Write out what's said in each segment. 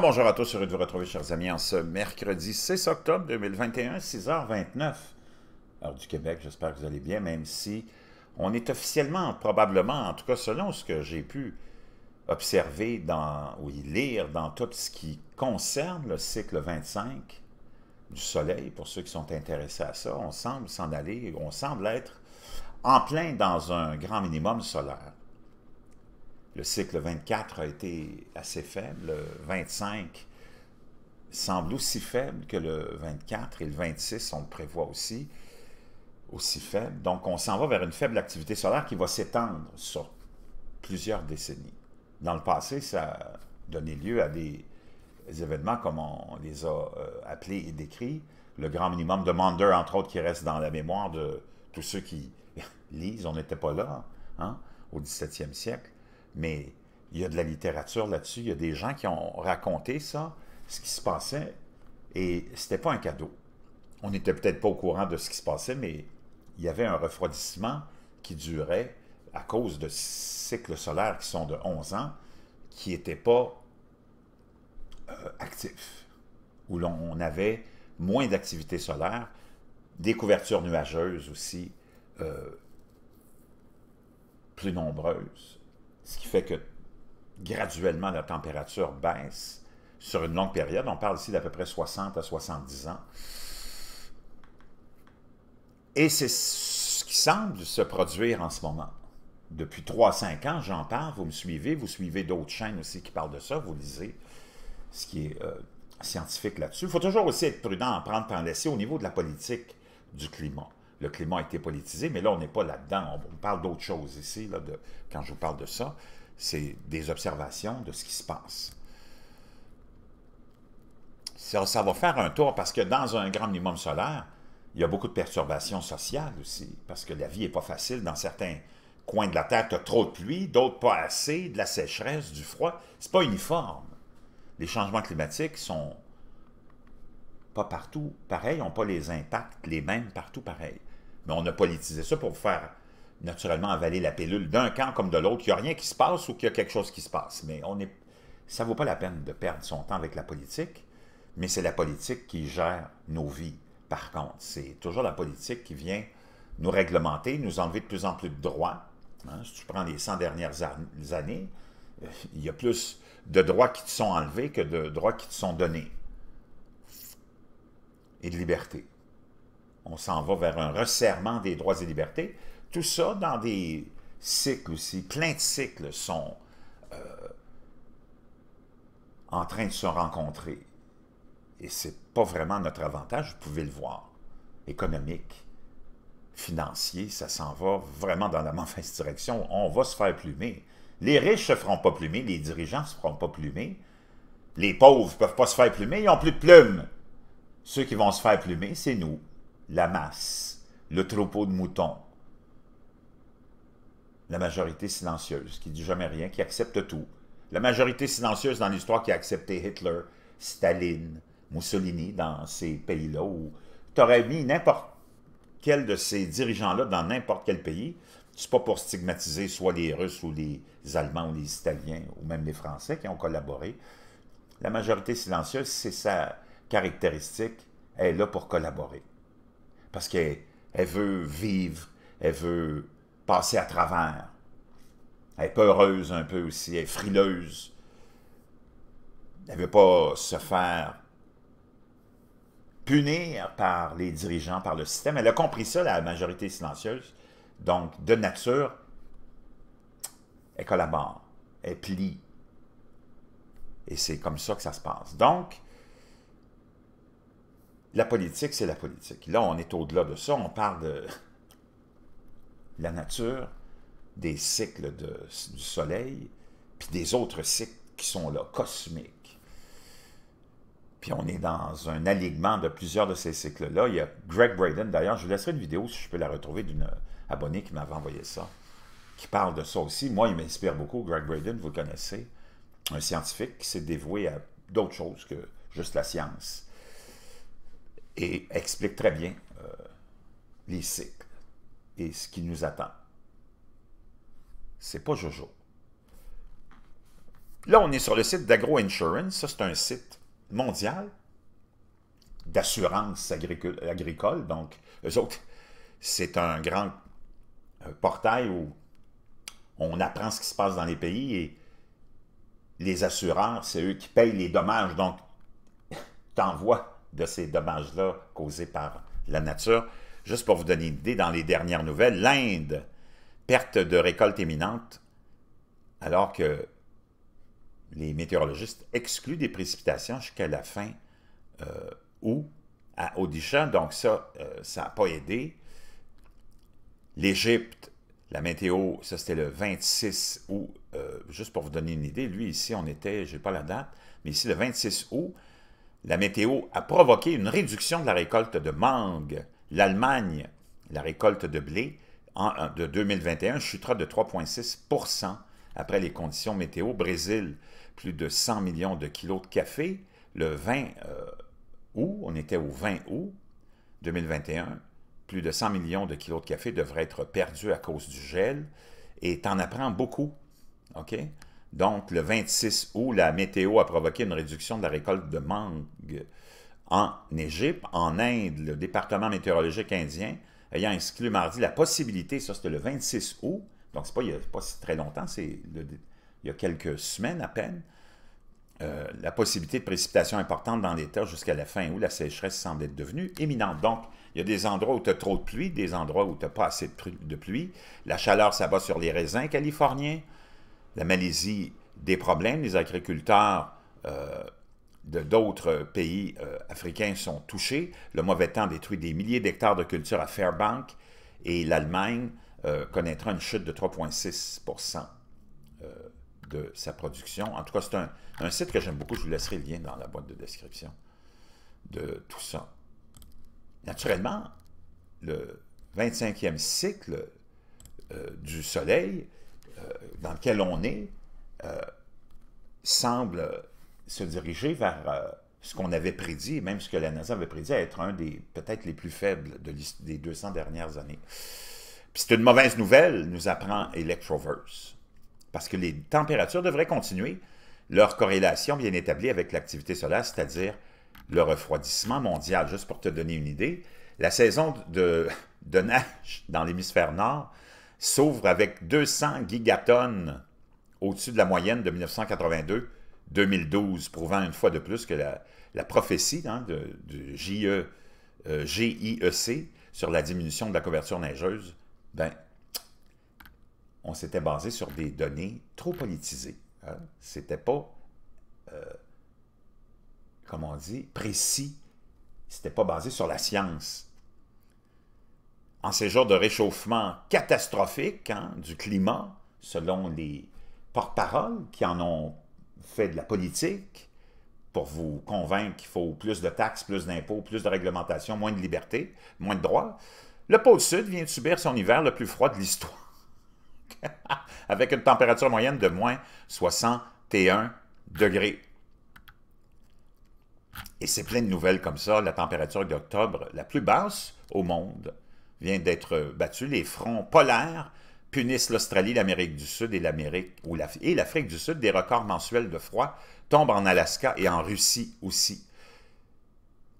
bonjour à tous, heureux de vous retrouver, chers amis, en ce mercredi 6 octobre 2021, 6h29, heure du Québec. J'espère que vous allez bien, même si on est officiellement, probablement, en tout cas selon ce que j'ai pu observer dans, ou lire dans tout ce qui concerne le cycle 25 du Soleil, pour ceux qui sont intéressés à ça, on semble s'en aller, on semble être en plein dans un grand minimum solaire le cycle 24 a été assez faible. Le 25 semble aussi faible que le 24 et le 26, on le prévoit aussi, aussi faible. Donc, on s'en va vers une faible activité solaire qui va s'étendre sur plusieurs décennies. Dans le passé, ça a donné lieu à des événements comme on les a euh, appelés et décrits. Le grand minimum de Mander, entre autres, qui reste dans la mémoire de tous ceux qui lisent, on n'était pas là hein, au 17e siècle. Mais il y a de la littérature là-dessus, il y a des gens qui ont raconté ça, ce qui se passait, et ce n'était pas un cadeau. On n'était peut-être pas au courant de ce qui se passait, mais il y avait un refroidissement qui durait à cause de cycles solaires qui sont de 11 ans, qui n'étaient pas euh, actifs, où l'on avait moins d'activité solaire, des couvertures nuageuses aussi euh, plus nombreuses ce qui fait que graduellement, la température baisse sur une longue période. On parle ici d'à peu près 60 à 70 ans. Et c'est ce qui semble se produire en ce moment. Depuis 3 à 5 ans, j'en parle, vous me suivez, vous suivez d'autres chaînes aussi qui parlent de ça, vous lisez ce qui est euh, scientifique là-dessus. Il faut toujours aussi être prudent en prendre par laisser au niveau de la politique du climat le climat a été politisé, mais là, on n'est pas là-dedans. On, parle d'autre chose ici, là, quand je vous parle de ça. C'est des observations de ce qui se passe. Ça, ça, va faire un tour parce que dans un grand minimum solaire, il y a beaucoup de perturbations sociales aussi, parce que la vie n'est pas facile. Dans certains coins de la Terre, tu as trop de pluie, d'autres pas assez, de la sécheresse, du froid. C'est pas uniforme. Les changements climatiques sont pas partout pareil, n'ont pas les impacts les mêmes partout pareil. Mais on a politisé ça pour faire naturellement avaler la pilule d'un camp comme de l'autre. Il n'y a rien qui se passe ou qu'il y a quelque chose qui se passe. Mais on est, ça ne vaut pas la peine de perdre son temps avec la politique, mais c'est la politique qui gère nos vies, par contre. C'est toujours la politique qui vient nous réglementer, nous enlever de plus en plus de droits. Hein, si tu prends les 100 dernières années, euh, il y a plus de droits qui te sont enlevés que de droits qui te sont donnés et de liberté. On s'en va vers un resserrement des droits et libertés. Tout ça dans des cycles aussi, plein de cycles sont euh, en train de se rencontrer. Et c'est pas vraiment notre avantage, vous pouvez le voir. Économique, financier, ça s'en va vraiment dans la mauvaise direction. On va se faire plumer. Les riches ne se feront pas plumer, les dirigeants ne se feront pas plumer. Les pauvres ne peuvent pas se faire plumer, ils n'ont plus de plumes. Ceux qui vont se faire plumer, c'est nous, la masse, le troupeau de moutons, la majorité silencieuse qui ne dit jamais rien, qui accepte tout. La majorité silencieuse dans l'histoire qui a accepté Hitler, Staline, Mussolini dans ces pays-là, où tu aurais mis n'importe quel de ces dirigeants-là dans n'importe quel pays, c'est pas pour stigmatiser soit les Russes ou les Allemands ou les Italiens ou même les Français qui ont collaboré. La majorité silencieuse, c'est ça caractéristique, elle est là pour collaborer. Parce qu'elle veut vivre, elle veut passer à travers. Elle est peureuse un peu aussi, elle est frileuse. Elle ne veut pas se faire punir par les dirigeants, par le système. Elle a compris ça, la majorité silencieuse. Donc, de nature, elle collabore, elle plie. Et c'est comme ça que ça se passe. Donc, la politique, c'est la politique. Là, on est au-delà de ça. On parle de la nature, des cycles du soleil, puis des autres cycles qui sont là, cosmiques. Puis on est dans un alignement de plusieurs de ces cycles-là. Il y a Greg Braden, d'ailleurs, je vous laisserai une vidéo, si je peux la retrouver, d'une abonnée qui m'avait envoyé ça, qui parle de ça aussi. Moi, il m'inspire beaucoup, Greg Braden, vous le connaissez, un scientifique qui s'est dévoué à d'autres choses que juste la science et explique très bien euh, les cycles et ce qui nous attend. C'est pas Jojo. Là, on est sur le site d'Agro Insurance. Ça, c'est un site mondial d'assurance agricole. Donc, eux autres, c'est un grand euh, portail où on apprend ce qui se passe dans les pays et les assureurs, c'est eux qui payent les dommages. Donc, t'envoies de ces dommages-là causés par la nature. Juste pour vous donner une idée, dans les dernières nouvelles, l'Inde, perte de récolte imminente, alors que les météorologistes excluent des précipitations jusqu'à la fin euh, août à Odisha, donc ça, euh, ça n'a pas aidé. L'Égypte, la météo, ça c'était le 26 août, euh, juste pour vous donner une idée, lui ici on était, je n'ai pas la date, mais ici le 26 août, la météo a provoqué une réduction de la récolte de mangue. L'Allemagne, la récolte de blé en, de 2021 chutera de 3,6 après les conditions météo. Brésil, plus de 100 millions de kilos de café. Le 20 euh, août, on était au 20 août 2021, plus de 100 millions de kilos de café devraient être perdus à cause du gel. Et t'en apprends beaucoup. OK? Donc, le 26 août, la météo a provoqué une réduction de la récolte de mangue en Égypte. En Inde, le département météorologique indien ayant exclu mardi la possibilité, ça c'était le 26 août, donc c'est pas, pas très longtemps, c'est il y a quelques semaines à peine, euh, la possibilité de précipitations importantes dans l'État jusqu'à la fin où la sécheresse semble être devenue imminente. Donc, il y a des endroits où tu as trop de pluie, des endroits où tu n'as pas assez de pluie. La chaleur s'abat sur les raisins californiens, la Malaisie des problèmes. Les agriculteurs euh, de d'autres pays euh, africains sont touchés. Le mauvais temps détruit des milliers d'hectares de culture à Fairbank et l'Allemagne euh, connaîtra une chute de 3,6 de sa production. En tout cas, c'est un, un, site que j'aime beaucoup. Je vous laisserai le lien dans la boîte de description de tout ça. Naturellement, le 25e cycle du Soleil dans lequel on est euh, semble se diriger vers euh, ce qu'on avait prédit, même ce que la NASA avait prédit, être un des peut-être les plus faibles des 200 dernières années. c'est une mauvaise nouvelle, nous apprend Electroverse, parce que les températures devraient continuer leur corrélation bien établie avec l'activité solaire, c'est-à-dire le refroidissement mondial. Juste pour te donner une idée, la saison de, de neige dans l'hémisphère nord s'ouvre avec 200 gigatonnes au-dessus de la moyenne de 1982-2012, prouvant une fois de plus que la, prophétie hein, du de, euh, GIEC sur la diminution de la couverture neigeuse, ben, on s'était basé sur des données trop politisées. Ce hein. C'était pas, euh, ce on dit, précis. C'était pas basé sur la science en ces jours de réchauffement catastrophique hein, du climat, selon les porte-paroles qui en ont fait de la politique pour vous convaincre qu'il faut plus de taxes, plus d'impôts, plus de réglementations, moins de liberté, moins de droits, le pôle sud vient de subir son hiver le plus froid de l'histoire, avec une température moyenne de moins 61 degrés. Et c'est plein de nouvelles comme ça, la température d'octobre la plus basse au monde vient d'être battu. Les fronts polaires punissent l'Australie, l'Amérique du Sud et l'Amérique et l'Afrique du Sud. Des records mensuels de froid tombent en Alaska et en Russie aussi.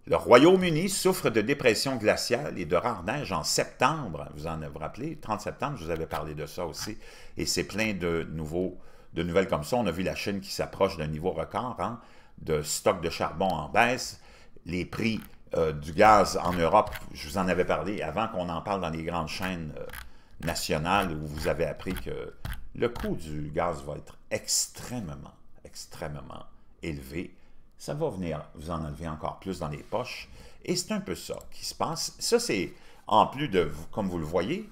Le Royaume-Uni souffre de dépression glaciale et de rares neiges en septembre. Vous en avez rappelé, 30 septembre, je vous avais parlé de ça aussi. Et c'est plein de, nouveaux, de nouvelles comme ça. On a vu la Chine qui s'approche d'un niveau record hein, de stock de charbon en baisse. Les prix euh, du gaz en Europe, je vous en avais parlé avant qu'on en parle dans les grandes chaînes euh, nationales où vous avez appris que le coût du gaz va être extrêmement, extrêmement élevé. Ça va venir vous en enlever encore plus dans les poches. Et c'est un peu ça qui se passe. Ça, c'est en plus de, comme vous le voyez,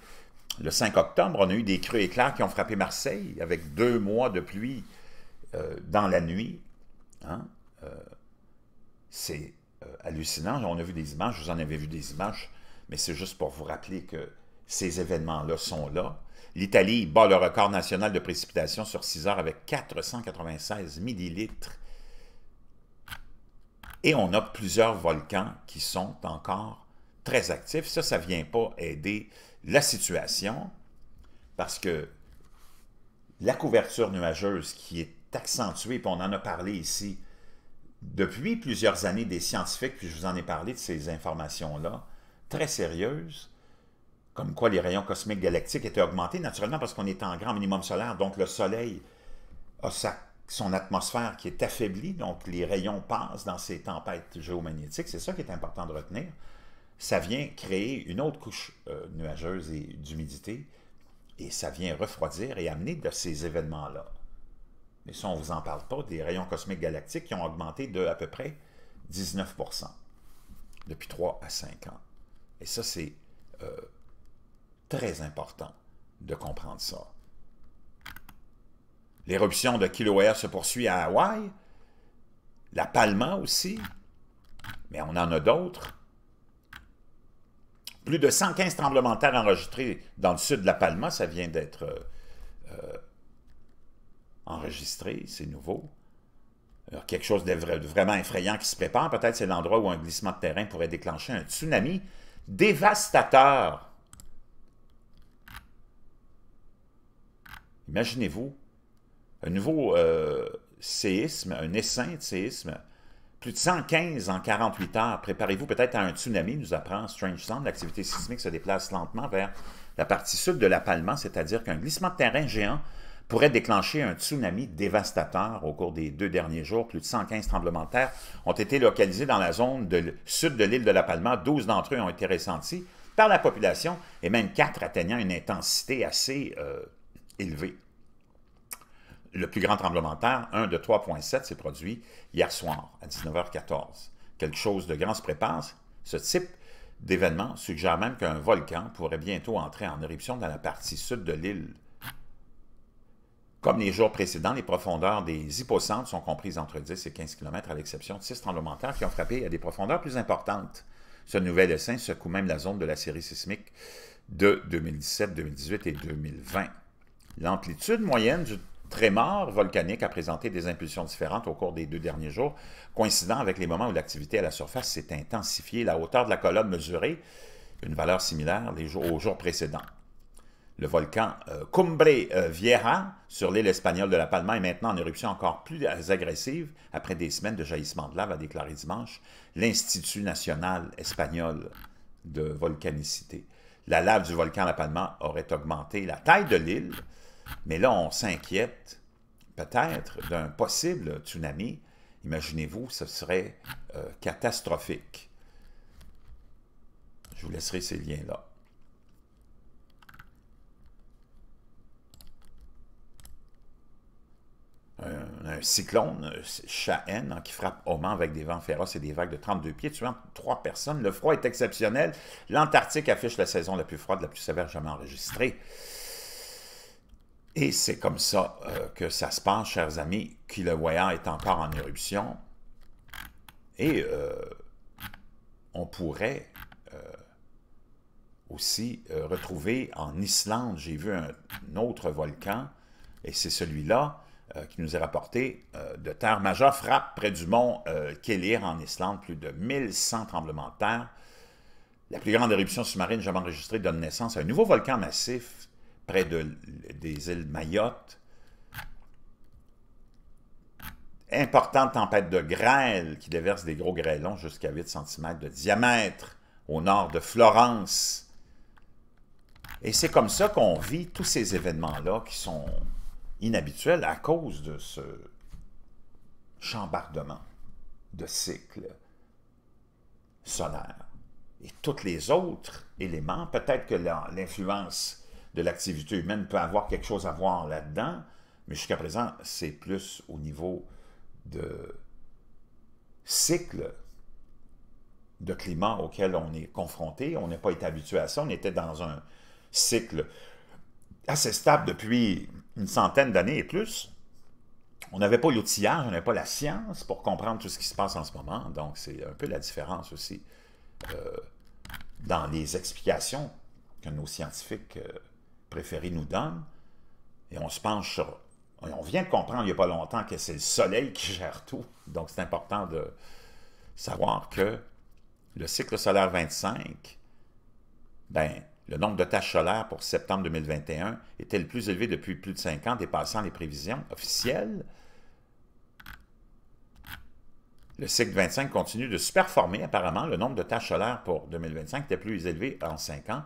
le 5 octobre, on a eu des crues éclairs qui ont frappé Marseille avec deux mois de pluie euh, dans la nuit. Hein. c'est euh, on a vu des images, vous en avez vu des images, mais c'est juste pour vous rappeler que ces événements-là sont là. L'Italie bat le record national de précipitations sur 6 heures avec 496 millilitres. Et on a plusieurs volcans qui sont encore très actifs. Ça, ça ne vient pas aider la situation parce que la couverture nuageuse qui est accentuée, puis on en a parlé ici, depuis plusieurs années, des scientifiques, puis je vous en ai parlé de ces informations-là, très sérieuses, comme quoi les rayons cosmiques galactiques étaient augmentés, naturellement parce qu'on est en grand minimum solaire, donc le Soleil a son atmosphère qui est affaiblie, donc les rayons passent dans ces tempêtes géomagnétiques, c'est ça qui est important de retenir. Ça vient créer une autre couche euh, nuageuse et d'humidité, et ça vient refroidir et amener de ces événements-là mais ça, on ne vous en parle pas, des rayons cosmiques galactiques qui ont augmenté de à peu près 19 depuis 3 à 5 ans. Et ça, c'est euh, très important de comprendre ça. L'éruption de Kilauea se poursuit à Hawaï, la Palma aussi, mais on en a d'autres. Plus de 115 tremblements de terre enregistrés dans le sud de la Palma, ça vient d'être euh, euh, c'est nouveau. Alors, euh, quelque chose de, vraiment effrayant qui se prépare, peut-être c'est l'endroit où un glissement de terrain pourrait déclencher un tsunami dévastateur. Imaginez-vous, un nouveau euh, séisme, un essaim de séisme, plus de 115 en 48 heures. Préparez-vous peut-être à un tsunami, nous apprend Strange Sound. L'activité sismique se déplace lentement vers la partie sud de la c'est-à-dire qu'un glissement de terrain géant pourrait déclencher un tsunami dévastateur. Au cours des deux derniers jours, plus de 115 tremblements de terre ont été localisés dans la zone de, sud de l'île de La Palma. 12 d'entre eux ont été ressentis par la population et même quatre atteignant une intensité assez euh, élevée. Le plus grand tremblement de terre, un de 3,7, s'est produit hier soir à 19h14. Quelque chose de grand se prépare. Ce type d'événement suggère même qu'un volcan pourrait bientôt entrer en éruption dans la partie sud de l'île comme les jours précédents, les profondeurs des hypocentres sont comprises entre 10 et 15 km, à l'exception de six tremblements qui ont frappé à des profondeurs plus importantes. Ce nouvel dessin secoue même la zone de la série sismique de 2017, 2018 et 2020. L'amplitude moyenne du trémor volcanique a présenté des impulsions différentes au cours des deux derniers jours, coïncidant avec les moments où l'activité à la surface s'est intensifiée. La hauteur de la colonne mesurée, une valeur similaire aux jours précédents. Le volcan euh, Cumbre euh, Vieja sur l'île espagnole de La Palma est maintenant en éruption encore plus agressive après des semaines de jaillissement de lave, a déclaré dimanche l'Institut national espagnol de volcanicité. La lave du volcan La Palma aurait augmenté la taille de l'île, mais là, on s'inquiète peut-être d'un possible tsunami. Imaginez-vous, ce serait euh, catastrophique. Je vous laisserai ces liens-là. un cyclone, euh, Shahen, hein, qui frappe Oman avec des vents féroces et des vagues de 32 pieds, tuant trois personnes. Le froid est exceptionnel. L'Antarctique affiche la saison la plus froide, la plus sévère jamais enregistrée. Et c'est comme ça euh, que ça se passe, chers amis. qui le voyant est encore en éruption. Et euh, on pourrait aussi retrouver en Islande, j'ai vu un, autre volcan, et c'est celui-là, euh, qui nous est rapporté, euh, de terre majeure frappe près du mont euh, en Islande, plus de 1100 tremblements de terre. La plus grande éruption sous-marine jamais enregistrée donne naissance à un nouveau volcan massif près de, des îles Mayotte. Importante tempête de grêle qui déverse des gros grêlons jusqu'à 8 cm de diamètre au nord de Florence. Et c'est comme ça qu'on vit tous ces événements-là qui sont inhabituel à cause de ce chambardement de cycles solaire Et tous les autres éléments, peut-être que l'influence de l'activité humaine peut avoir quelque chose à voir là-dedans, mais jusqu'à présent, c'est plus au niveau de cycles de climat auquel on est confronté. On n'est pas été habitué à ça. On était dans un cycle assez stable depuis une centaine d'années et plus, on n'avait pas l'outillage, on n'avait pas la science pour comprendre tout ce qui se passe en ce moment. Donc, c'est un peu la différence aussi euh, dans les explications que nos scientifiques euh, préférés nous donnent. Et on se penche sur... On vient de comprendre il n'y a pas longtemps que c'est le soleil qui gère tout. Donc, c'est important de savoir que le cycle solaire 25, ben, le nombre de tâches solaires pour septembre 2021 était le plus élevé depuis plus de cinq ans, dépassant les prévisions officielles. Le cycle 25 continue de se performer apparemment. Le nombre de tâches solaires pour 2025 était plus élevé en cinq ans.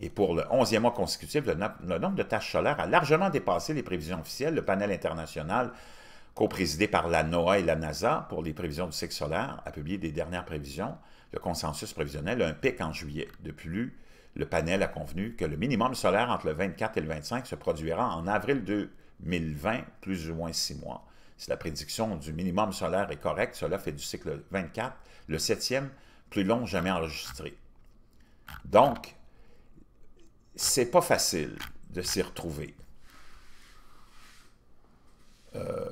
Et pour le 11e mois consécutif, le, nombre de tâches solaires a largement dépassé les prévisions officielles. Le panel international co-présidé par la NOAA et la NASA pour les prévisions du cycle solaire, a publié des dernières prévisions. Le consensus prévisionnel a un pic en juillet de plus le panel a convenu que le minimum solaire entre le 24 et le 25 se produira en avril 2020, plus ou moins six mois. Si la prédiction du minimum solaire est correcte, cela fait du cycle 24 le septième plus long jamais enregistré. Donc, c'est pas facile de s'y retrouver. Euh,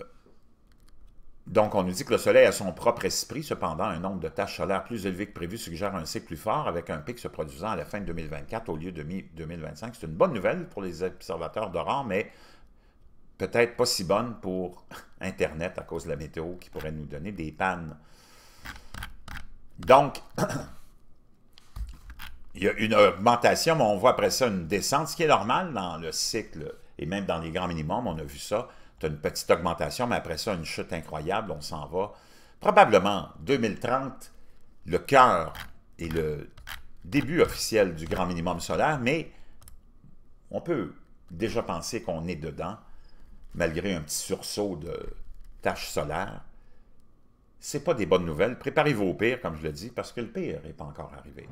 donc, on nous dit que le Soleil a son propre esprit. Cependant, un nombre de tâches solaires plus élevé que prévu suggère un cycle plus fort, avec un pic se produisant à la fin de 2024 au lieu de mi-2025. C'est une bonne nouvelle pour les observateurs d'aurore, mais peut-être pas si bonne pour Internet à cause de la météo qui pourrait nous donner des pannes. Donc, il y a une augmentation, mais on voit après ça une descente, ce qui est normal dans le cycle et même dans les grands minimums, on a vu ça une petite augmentation, mais après ça, une chute incroyable, on s'en va. Probablement, 2030, le cœur et le début officiel du grand minimum solaire, mais on peut déjà penser qu'on est dedans, malgré un petit sursaut de tâches solaires. C'est pas des bonnes nouvelles. Préparez-vous au pire, comme je le dis, parce que le pire n'est pas encore arrivé.